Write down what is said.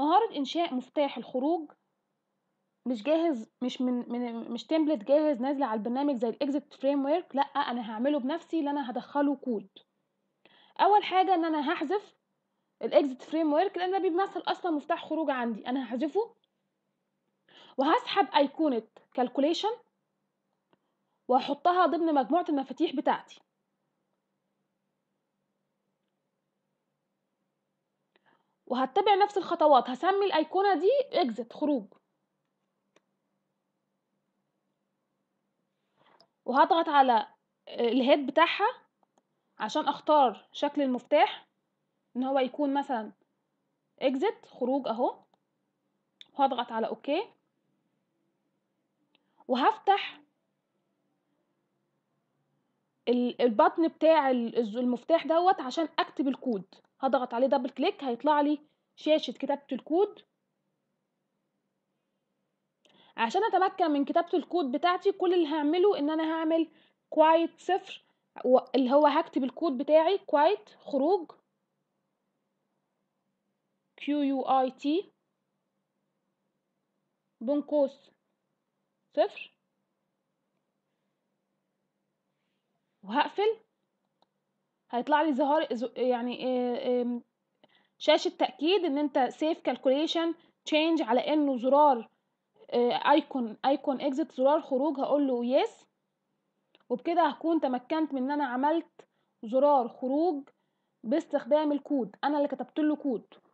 مهارة إنشاء مفتاح الخروج مش جاهز مش من, من مش تمبلت جاهز نازلة على البرنامج زي الإكزيت فريم ورك لأ أنا هعمله بنفسي اللي أنا هدخله كود أول حاجة إن أنا هحذف الإكزيت فريم ورك لأن ده بيمثل أصلا مفتاح خروج عندي أنا هحذفه وهسحب أيقونة كالكوليشن وهحطها ضمن مجموعة المفاتيح بتاعتي وهتبع نفس الخطوات هسمي الايقونه دي اكزت خروج وهضغط على الهيد بتاعها عشان اختار شكل المفتاح ان هو يكون مثلا اكزت خروج اهو وهضغط على اوكي وهفتح البطن بتاع المفتاح دوت عشان اكتب الكود هضغط عليه دبل كليك هيطلع لي شاشة كتابة الكود عشان اتمكن من كتابة الكود بتاعتي كل اللي هعمله ان انا هعمل quiet صفر اللي هو هكتب الكود بتاعي quiet خروج q u i t بنقوس صفر وهقفل هيطلع لي ظهار يعني آمم، شاشة تأكيد ان انت سيف كالكوليشن تشينج على انه زرار ايكون ايكون إكزيت زرار خروج هقول له يس وبكده هكون تمكنت من ان انا عملت زرار خروج باستخدام الكود انا اللي كتبت له كود